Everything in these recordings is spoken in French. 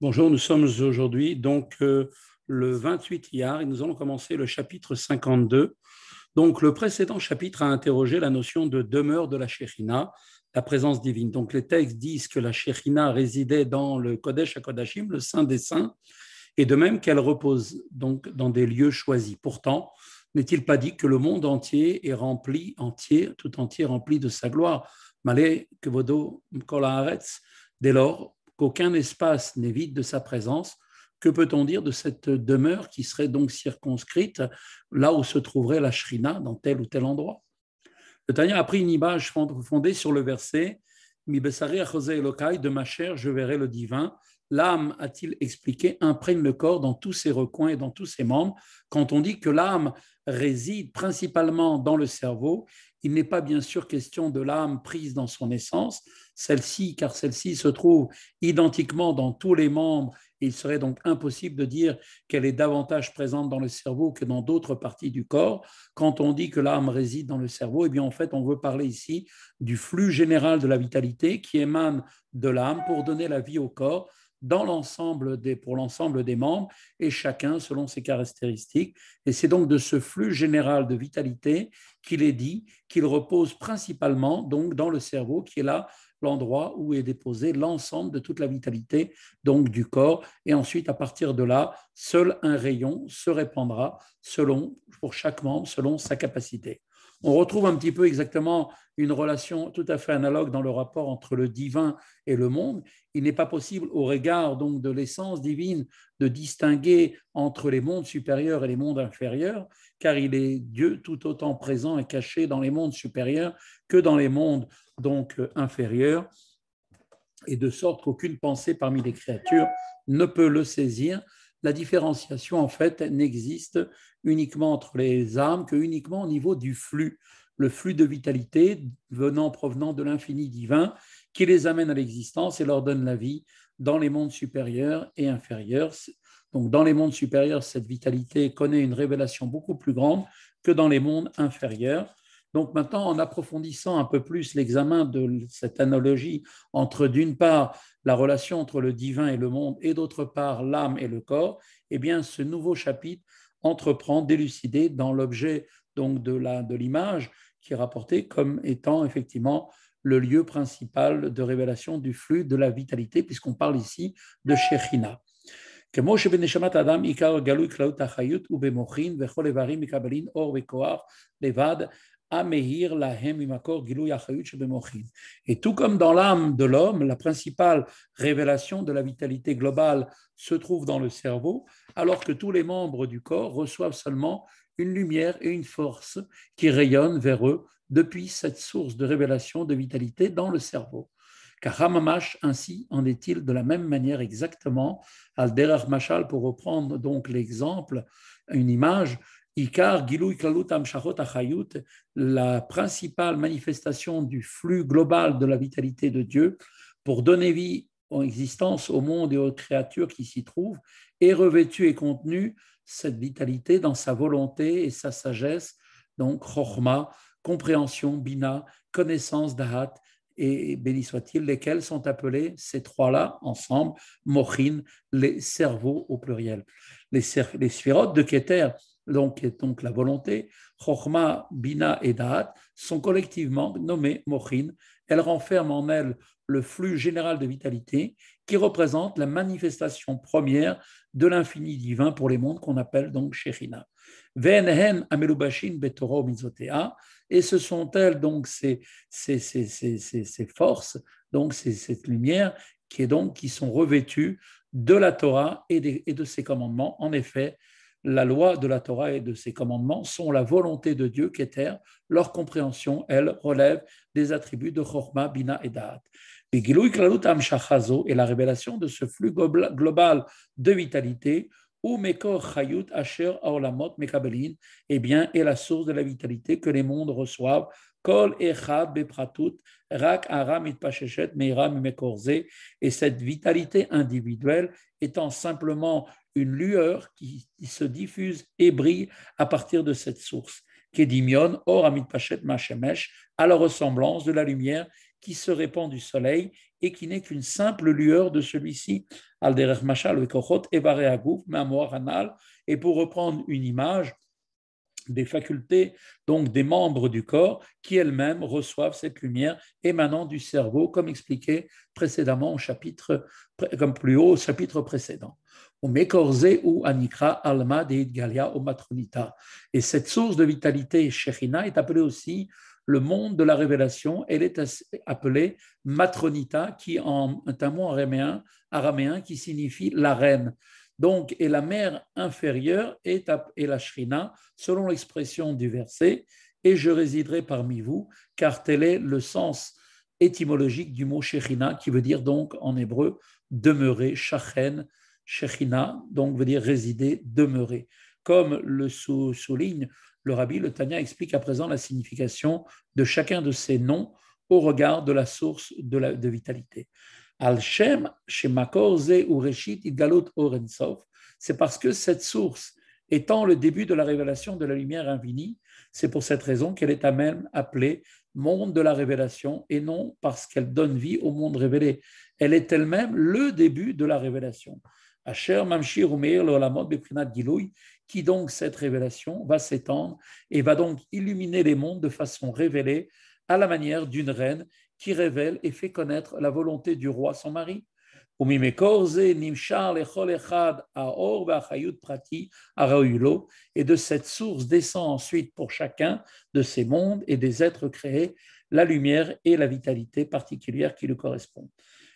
Bonjour, nous sommes aujourd'hui donc euh, le 28 IAR et nous allons commencer le chapitre 52. Donc le précédent chapitre a interrogé la notion de demeure de la Shekhinah, la présence divine. Donc les textes disent que la Shekhinah résidait dans le Kodesh HaKodashim, le Saint des Saints, et de même qu'elle repose donc dans des lieux choisis. Pourtant, n'est-il pas dit que le monde entier est rempli, entier, tout entier rempli de sa gloire Malé Kevodo Aretz. Dès lors, qu'aucun espace n'est vide de sa présence, que peut-on dire de cette demeure qui serait donc circonscrite là où se trouverait la shrina dans tel ou tel endroit Le Tanya a pris une image fondée sur le verset mi de ma chair, je verrai le divin. L'âme, a-t-il expliqué, imprègne le corps dans tous ses recoins et dans tous ses membres. Quand on dit que l'âme réside principalement dans le cerveau, il n'est pas bien sûr question de l'âme prise dans son essence, celle-ci, car celle-ci se trouve identiquement dans tous les membres, il serait donc impossible de dire qu'elle est davantage présente dans le cerveau que dans d'autres parties du corps. Quand on dit que l'âme réside dans le cerveau, et eh bien en fait, on veut parler ici du flux général de la vitalité qui émane de l'âme pour donner la vie au corps, l'ensemble des, pour l'ensemble des membres et chacun selon ses caractéristiques. Et c'est donc de ce flux général de vitalité qu'il est dit qu'il repose principalement donc dans le cerveau qui est là l'endroit où est déposé l'ensemble de toute la vitalité donc du corps et ensuite à partir de là seul un rayon se répandra pour chaque membre selon sa capacité on retrouve un petit peu exactement une relation tout à fait analogue dans le rapport entre le divin et le monde. Il n'est pas possible, au regard donc de l'essence divine, de distinguer entre les mondes supérieurs et les mondes inférieurs, car il est Dieu tout autant présent et caché dans les mondes supérieurs que dans les mondes donc inférieurs, et de sorte qu'aucune pensée parmi les créatures ne peut le saisir, la différenciation, en fait, n'existe uniquement entre les âmes que uniquement au niveau du flux, le flux de vitalité venant, provenant de l'infini divin, qui les amène à l'existence et leur donne la vie dans les mondes supérieurs et inférieurs. Donc, dans les mondes supérieurs, cette vitalité connaît une révélation beaucoup plus grande que dans les mondes inférieurs. Donc maintenant, en approfondissant un peu plus l'examen de cette analogie entre d'une part la relation entre le divin et le monde et d'autre part l'âme et le corps, eh bien ce nouveau chapitre entreprend d'élucider dans l'objet donc de l'image qui est rapportée comme étant effectivement le lieu principal de révélation du flux de la vitalité puisqu'on parle ici de Shekhinah. Et tout comme dans l'âme de l'homme, la principale révélation de la vitalité globale se trouve dans le cerveau, alors que tous les membres du corps reçoivent seulement une lumière et une force qui rayonnent vers eux depuis cette source de révélation de vitalité dans le cerveau. Car Hamamash ainsi en est-il de la même manière exactement. Alderach Machal, pour reprendre donc l'exemple, une image, Icar, Gilou, Iklalut, Achayut, la principale manifestation du flux global de la vitalité de Dieu pour donner vie en existence au monde et aux créatures qui s'y trouvent, est revêtue et contenue cette vitalité dans sa volonté et sa sagesse, donc Chorma, compréhension, Bina, connaissance, Dahat, et béni soit-il, lesquels sont appelés ces trois-là ensemble, Mochin, les cerveaux au pluriel. Les, les sphérotes de Keter, donc, est donc la volonté, chorma, Bina et Da'at sont collectivement nommées Mochin. Elles renferment en elles le flux général de vitalité qui représente la manifestation première de l'infini divin pour les mondes qu'on appelle donc Shechina. Venhen amelubashin betoro mizotea, et ce sont elles donc ces, forces, donc cette lumière qui est donc qui sont revêtues de la Torah et de ses commandements. En effet, la loi de la Torah et de ses commandements sont la volonté de Dieu qui est terre. Leur compréhension, elle, relève des attributs de Chorma, Bina et Da'at. Et est la révélation de ce flux global de vitalité, ou Mekor Chayut Asher Aolamot Mekabelin, eh bien, est la source de la vitalité que les mondes reçoivent Kol Echad Bepratut, Rak Mekorze, et cette vitalité individuelle étant simplement une lueur qui, se diffuse et brille à partir de cette source. Kedimion, Or Amit Machemesh, à la ressemblance de la lumière qui se répand du soleil et qui n'est qu'une simple lueur de celui-ci. Alderech Machal, Anal, et pour reprendre une image, des facultés, donc des membres du corps, qui elles-mêmes reçoivent cette lumière émanant du cerveau, comme expliqué précédemment au chapitre, comme plus haut au chapitre précédent. Omekorze ou Anikra Alma de Galia omatronita » Et cette source de vitalité, Shechina, est appelée aussi le monde de la révélation. Elle est appelée Matronita, qui en, est un mot araméen qui signifie la reine. Donc, et la mer inférieure est, la Shrina, selon l'expression du verset, et je résiderai parmi vous, car tel est le sens étymologique du mot Shechina, qui veut dire donc en hébreu demeurer, Shachen, Shechina », donc veut dire résider, demeurer. Comme le souligne le rabbi, le Tania explique à présent la signification de chacun de ces noms au regard de la source de vitalité. Al Shem, c'est parce que cette source étant le début de la révélation de la lumière infinie, c'est pour cette raison qu'elle est à même appelée monde de la révélation et non parce qu'elle donne vie au monde révélé. Elle est elle-même le début de la révélation. Asher Mamshir Umeir qui donc cette révélation va s'étendre et va donc illuminer les mondes de façon révélée à la manière d'une reine qui révèle et fait connaître la volonté du roi son mari. Et de cette source descend ensuite pour chacun de ces mondes et des êtres créés la lumière et la vitalité particulière qui lui correspondent.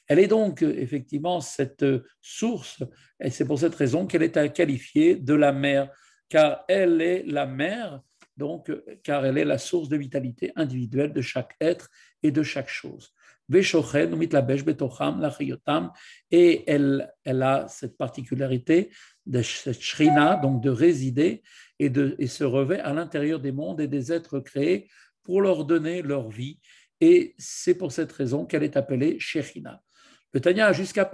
Elle est donc effectivement cette source, et c'est pour cette raison qu'elle est qualifiée de la mère, car elle est la mère donc, euh, car elle est la source de vitalité individuelle de chaque être et de chaque chose. Et elle, a cette particularité de donc de résider et, de, se revêt à l'intérieur des mondes et des êtres créés pour leur donner leur vie. Et c'est pour cette raison qu'elle est appelée Shekhina. Le a jusqu'à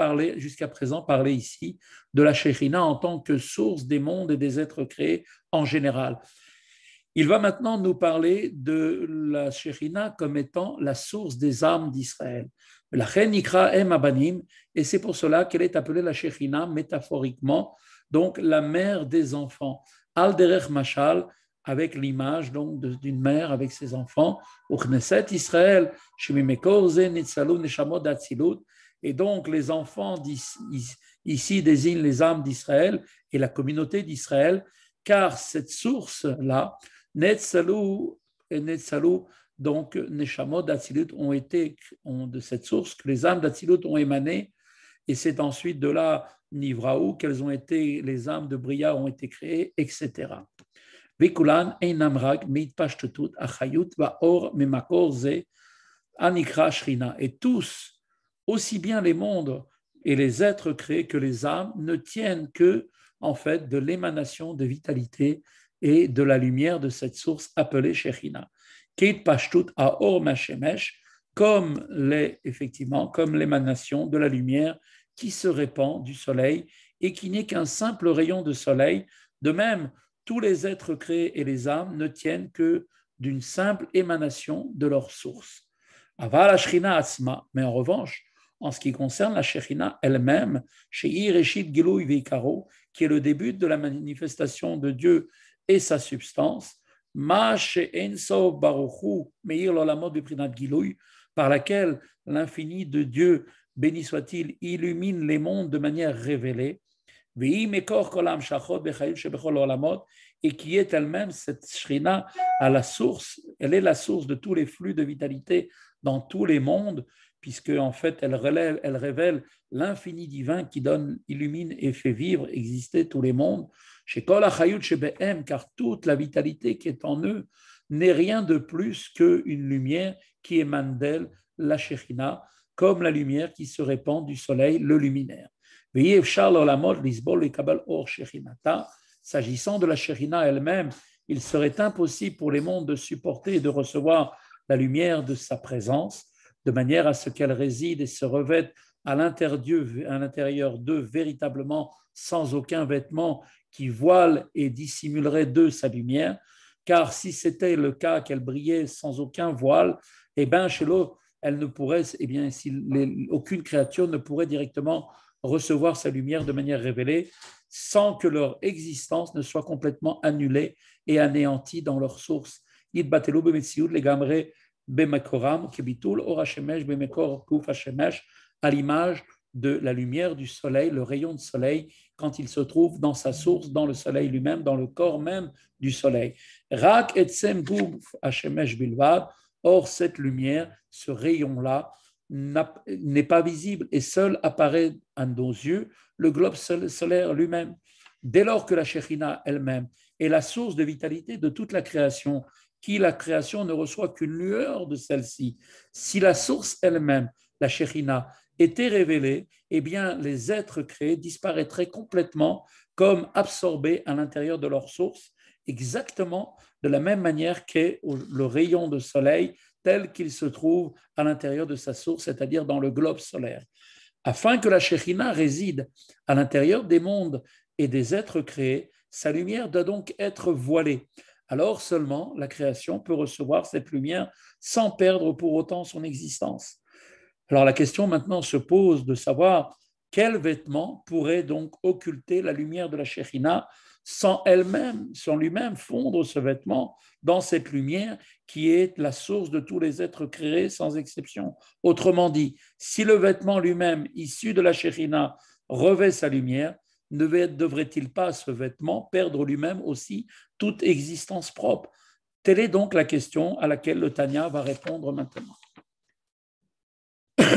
présent parlé ici de la Shekhina en tant que source des mondes et des êtres créés en général. Il va maintenant nous parler de la Shekhinah comme étant la source des âmes d'Israël. La Chenikra est banim et c'est pour cela qu'elle est appelée la Shekhinah métaphoriquement, donc la mère des enfants. Alderech Machal, avec l'image donc d'une mère avec ses enfants. Knesset Israël, et donc les enfants ici, ici désignent les âmes d'Israël et la communauté d'Israël, car cette source-là, Netsalou et Netsalou, donc neshamod, d'Atsilut ont été de cette source que les âmes d'Atsilut ont émané, et c'est ensuite de là Nivraou qu'elles ont été, les âmes de Bria ont été créées, etc. Vekulan achayut ba memakor ze anikra Et tous, aussi bien les mondes et les êtres créés que les âmes, ne tiennent que, en fait, de l'émanation de vitalité et de la lumière de cette source appelée Shechina Keit Pashtut Aor Mashemesh, comme les, effectivement, comme l'émanation de la lumière qui se répand du soleil et qui n'est qu'un simple rayon de soleil. De même, tous les êtres créés et les âmes ne tiennent que d'une simple émanation de leur source. Aval Ashrina Asma, mais en revanche, en ce qui concerne la Shechina elle-même, chez Ireshit Gilou qui est le début de la manifestation de Dieu et sa substance, par laquelle l'infini de Dieu, béni soit-il, illumine les mondes de manière révélée, et qui est elle-même cette Shrina à la source, elle est la source de tous les flux de vitalité dans tous les mondes, puisque en fait elle, elle révèle l'infini divin qui donne, illumine et fait vivre, exister tous les mondes car toute la vitalité qui est en eux n'est rien de plus qu'une lumière qui émane d'elle, la Shekhinah, comme la lumière qui se répand du soleil, le luminaire. S'agissant de la Shekhinah elle-même, il serait impossible pour les mondes de supporter et de recevoir la lumière de sa présence, de manière à ce qu'elle réside et se revête à l'intérieur d'eux véritablement sans aucun vêtement qui voile et dissimulerait d'eux sa lumière, car si c'était le cas qu'elle brillait sans aucun voile, eh bien, chez l'autre, elle ne pourrait, eh bien, si aucune créature ne pourrait directement recevoir sa lumière de manière révélée sans que leur existence ne soit complètement annulée et anéantie dans leur source. À l'image de la lumière du soleil, le rayon de soleil, quand il se trouve dans sa source, dans le soleil lui-même, dans le corps même du soleil. Rak et Hashemesh Bilvad, or cette lumière, ce rayon-là, n'est pas visible et seul apparaît à nos yeux le globe solaire lui-même. Dès lors que la Shekhinah elle-même est la source de vitalité de toute la création, qui la création ne reçoit qu'une lueur de celle-ci, si la source elle-même, la Shekhinah, était révélé, eh bien, les êtres créés disparaîtraient complètement comme absorbés à l'intérieur de leur source, exactement de la même manière qu'est le rayon de soleil tel qu'il se trouve à l'intérieur de sa source, c'est-à-dire dans le globe solaire. Afin que la Shekhinah réside à l'intérieur des mondes et des êtres créés, sa lumière doit donc être voilée. Alors seulement la création peut recevoir cette lumière sans perdre pour autant son existence. Alors la question maintenant se pose de savoir quel vêtement pourrait donc occulter la lumière de la chérina sans elle-même, sans lui-même fondre ce vêtement dans cette lumière qui est la source de tous les êtres créés sans exception. Autrement dit, si le vêtement lui-même issu de la chérina revêt sa lumière, ne devrait-il pas ce vêtement perdre lui-même aussi toute existence propre Telle est donc la question à laquelle le Tania va répondre maintenant.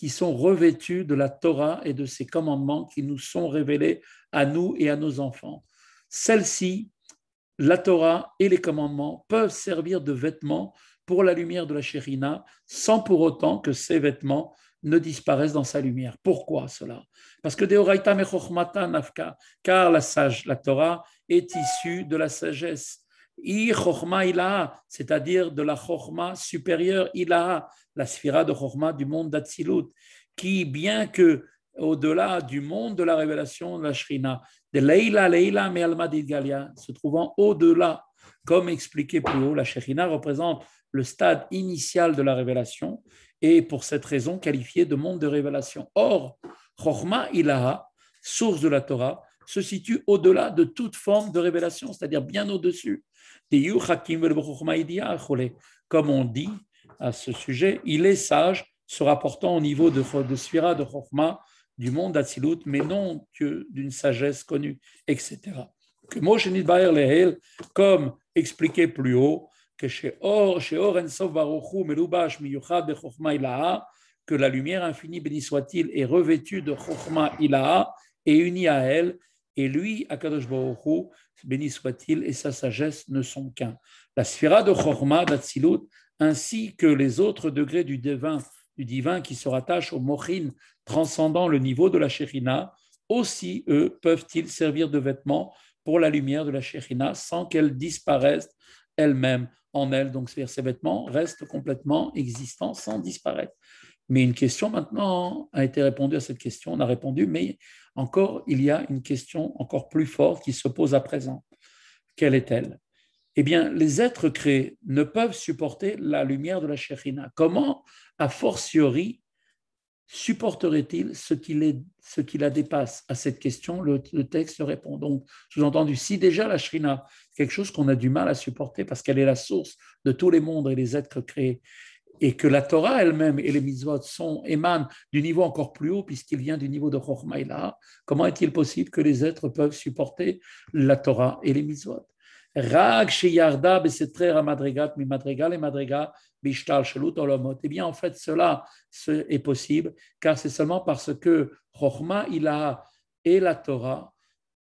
qui sont revêtus de la Torah et de ses commandements qui nous sont révélés à nous et à nos enfants. Celle-ci, la Torah et les commandements, peuvent servir de vêtements pour la lumière de la Shérina, sans pour autant que ces vêtements ne disparaissent dans sa lumière. Pourquoi cela Parce que Deoraita Nafka, car la sage, la Torah, est issue de la sagesse I Ilaha, c'est-à-dire de la Chochma supérieure Ilaha, la sphira de Chochma du monde d'Atsilut, qui, bien que au-delà du monde de la révélation de la Shrina, de Leila, Leila, mais Galia, se trouvant au-delà, comme expliqué plus haut, la Shrina représente le stade initial de la révélation et pour cette raison qualifiée de monde de révélation. Or, Chochma Ilaha, source de la Torah, se situe au-delà de toute forme de révélation, c'est-à-dire bien au-dessus comme on dit à ce sujet, il est sage se rapportant au niveau de, de de Chochma, du monde d'Atsilut, mais non d'une sagesse connue, etc. Que comme expliqué plus haut, que la lumière infinie, béni soit-il, est revêtue de Chochma Ilaha et unie à elle, et lui, Akadosh Baruch béni soit-il, et sa sagesse ne sont qu'un. La sphéra de Chorma d'Atsilut, ainsi que les autres degrés du divin, qui se rattachent au Morin, transcendant le niveau de la shérina, aussi eux peuvent-ils servir de vêtements pour la lumière de la shérina sans qu'elle disparaisse elle-même en elle. Donc ces vêtements restent complètement existants sans disparaître. Mais une question maintenant a été répondue à cette question, on a répondu, mais encore, il y a une question encore plus forte qui se pose à présent. Quelle est-elle Eh bien, les êtres créés ne peuvent supporter la lumière de la Shekhina. Comment, a fortiori, supporterait-il ce qui, ce qui, la dépasse À cette question, le, texte répond. Donc, sous-entendu, si déjà la Shrina, quelque chose qu'on a du mal à supporter parce qu'elle est la source de tous les mondes et les êtres créés, et que la Torah elle-même et les mitzvot sont, émanent du niveau encore plus haut puisqu'il vient du niveau de Chochmaïla, comment est-il possible que les êtres peuvent supporter la Torah et les mitzvot Rag sheyarda madrigat mi madrigal et madriga bishtal olomot. Eh bien, en fait, cela est possible, car c'est seulement parce que Chochmaïla et la Torah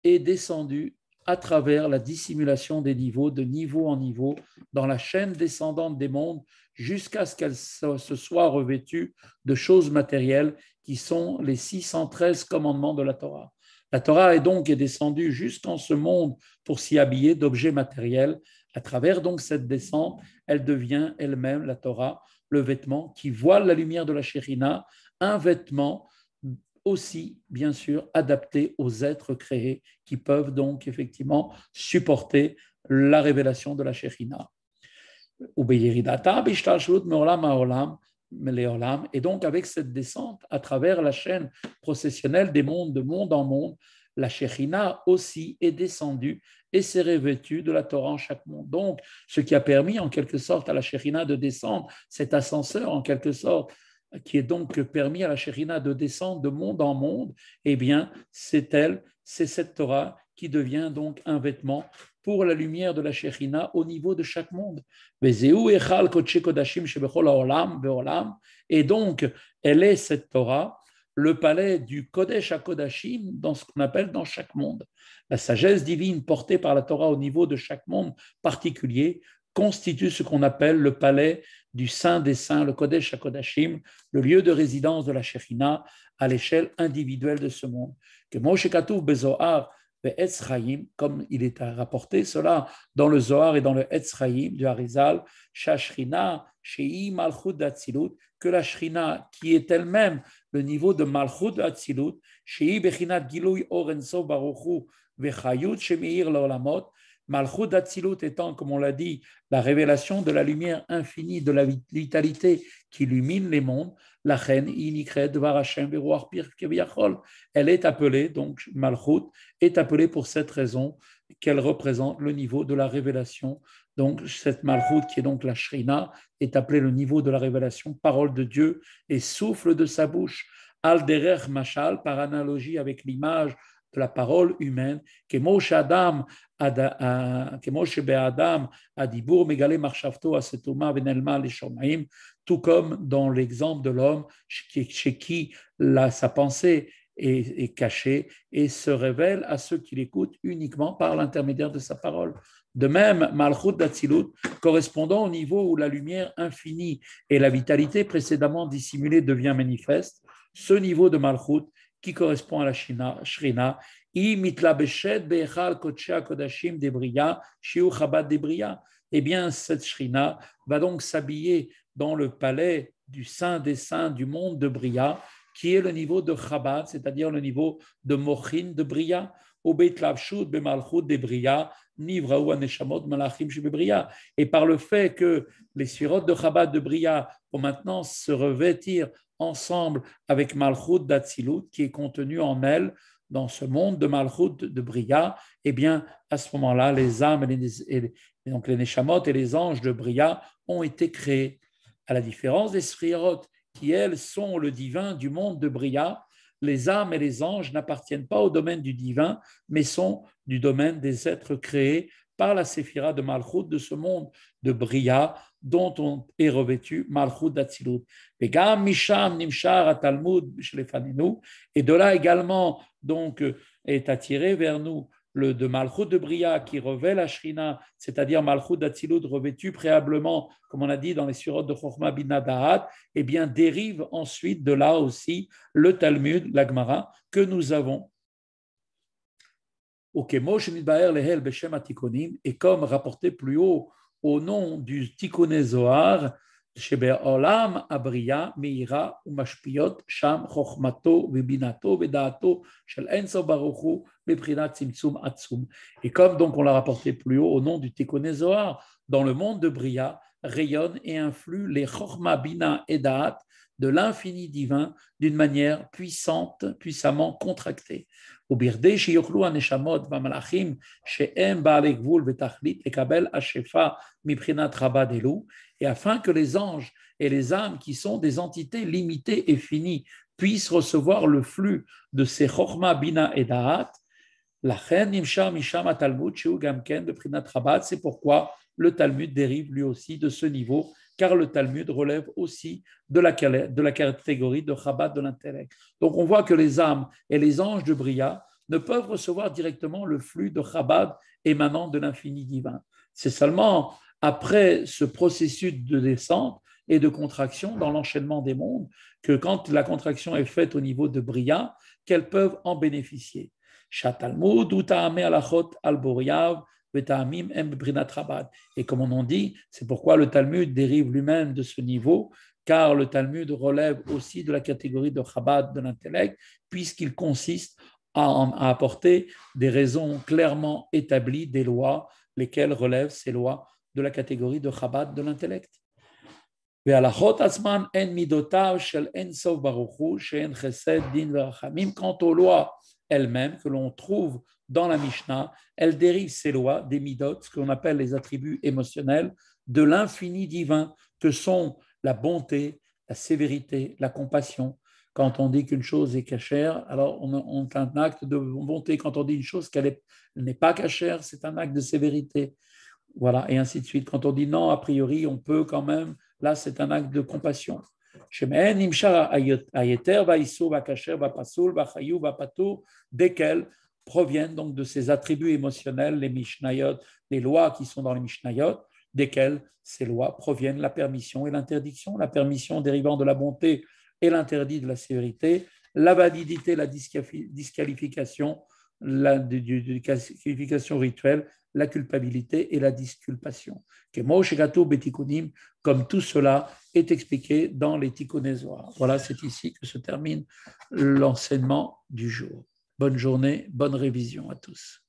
est descendu à travers la dissimulation des niveaux, de niveau en niveau, dans la chaîne descendante des mondes, jusqu'à ce qu'elle se soit revêtue de choses matérielles qui sont les 613 commandements de la Torah. La Torah est donc descendue jusqu'en ce monde pour s'y habiller d'objets matériels. À travers donc cette descente, elle devient elle-même la Torah, le vêtement qui voile la lumière de la Shérina, un vêtement aussi, bien sûr, adapté aux êtres créés qui peuvent donc effectivement supporter la révélation de la Shekhinah. Et donc, avec cette descente à travers la chaîne processionnelle des mondes, de monde en monde, la Shekhinah aussi est descendue et s'est revêtue de la Torah en chaque monde. Donc, ce qui a permis en quelque sorte à la Shekhinah de descendre, cet ascenseur en quelque sorte, qui est donc permis à la Shérina de descendre de monde en monde, eh bien, c'est elle, c'est cette Torah qui devient donc un vêtement pour la lumière de la Shérina au niveau de chaque monde. Et donc, elle est cette Torah, le palais du Kodesh à Kodashim, dans ce qu'on appelle dans chaque monde. La sagesse divine portée par la Torah au niveau de chaque monde particulier constitue ce qu'on appelle le palais du Saint des Saints, le Kodesh HaKodashim, le lieu de résidence de la Shekhinah à l'échelle individuelle de ce monde. Que Moshe Katouf Bezohar Etzraïm, comme il est rapporté cela dans le Zohar et dans le Etzraïm du Harizal, Shashrina Shei Malchut Datsilut, que la Shrina, qui est elle-même le niveau de Malchut Atzilut, Shei Bechinat giloui Orenso Baruchu Vechayut Shemir Lolamot, Malchut d'Atsilut étant, comme on l'a dit, la révélation de la lumière infinie, de la vitalité qui illumine les mondes, la reine Inikred Varachem Beruar Elle est appelée, donc Malchut est appelée pour cette raison qu'elle représente le niveau de la révélation. Donc cette Malchut, qui est donc la Shrina, est appelée le niveau de la révélation, parole de Dieu et souffle de sa bouche. Alderer Machal, par analogie avec l'image de la parole humaine, que Adam, ben tout comme dans l'exemple de l'homme chez qui sa pensée est, cachée et se révèle à ceux qui l'écoutent uniquement par l'intermédiaire de sa parole. De même, Malchut d'Atsilut, correspondant au niveau où la lumière infinie et la vitalité précédemment dissimulée devient manifeste, ce niveau de Malchut qui correspond à la Shrina, Et shiu Eh bien, cette Shrina va donc s'habiller dans le palais du Saint des Saints du monde de Bria, qui est le niveau de Chabad, c'est-à-dire le niveau de Mochin de Bria. Et par le fait que les sirotes de Chabad de Bria vont maintenant se revêtir ensemble avec Malchut d'Atsilut, qui est contenu en elle dans ce monde de Malchut de Bria, et eh bien, à ce moment-là, les âmes, et les, donc les Neshamot et les anges de Bria ont été créés. À la différence des sfirot qui elles sont le divin du monde de Bria, les âmes et les anges n'appartiennent pas au domaine du divin, mais sont du domaine des êtres créés par la séphira de Malchut de ce monde de Bria dont on est revêtu Malchut d'Atsilut. Et Et de là également donc est attiré vers nous le, de Malchut de Bria qui revêt la Shrina, c'est-à-dire Malchut d'Atsilud revêtu préalablement, comme on a dit dans les surodes de khurma bin Nadahat, eh bien dérive ensuite de là aussi le Talmud, l'Agmara, que nous avons. lehel Et comme rapporté plus haut au nom du Tikkuné Zohar, et comme donc on l'a rapporté plus haut au nom du Tikkun Zohar, dans le monde de Bria rayonnent et influent les Chokhma, Bina et Da'at de l'infini divin d'une manière puissante, puissamment contractée. Et afin que les anges et les âmes qui sont des entités limitées et finies puissent recevoir le flux de ces chorma, bina et da'at, c'est pourquoi le Talmud dérive lui aussi de ce niveau car le Talmud relève aussi de la, catégorie de Chabad de l'intellect. Donc on voit que les âmes et les anges de Bria ne peuvent recevoir directement le flux de Chabad émanant de l'infini divin. C'est seulement après ce processus de descente et de contraction dans l'enchaînement des mondes que quand la contraction est faite au niveau de Bria, qu'elles peuvent en bénéficier. Alboriav, et comme on en dit, c'est pourquoi le Talmud dérive lui-même de ce niveau, car le Talmud relève aussi de la catégorie de Chabad de l'intellect, puisqu'il consiste à, apporter des raisons clairement établies des lois, lesquelles relèvent ces lois de la catégorie de Chabad de l'intellect. Quant aux lois elle-même que l'on trouve dans la Mishnah. Elle dérive ses lois des midot, ce qu'on appelle les attributs émotionnels, de l'infini divin que sont la bonté, la sévérité, la compassion. Quand on dit qu'une chose est cachère, alors on, on a un acte de bonté. Quand on dit une chose qu'elle n'est pas cachère, c'est un acte de sévérité. Voilà, et ainsi de suite. Quand on dit non, a priori, on peut quand même, là, c'est un acte de compassion va Kasher desquels proviennent donc de ces attributs émotionnels, les mishnayot, les lois qui sont dans les mishnayot, desquelles ces lois proviennent la permission et l'interdiction, la permission dérivant de la bonté et l'interdit de la sévérité, la validité, la disqualification, la qualification rituelle, la culpabilité et la disculpation. Comme tout cela est expliqué dans les Voilà, c'est ici que se termine l'enseignement du jour. Bonne journée, bonne révision à tous.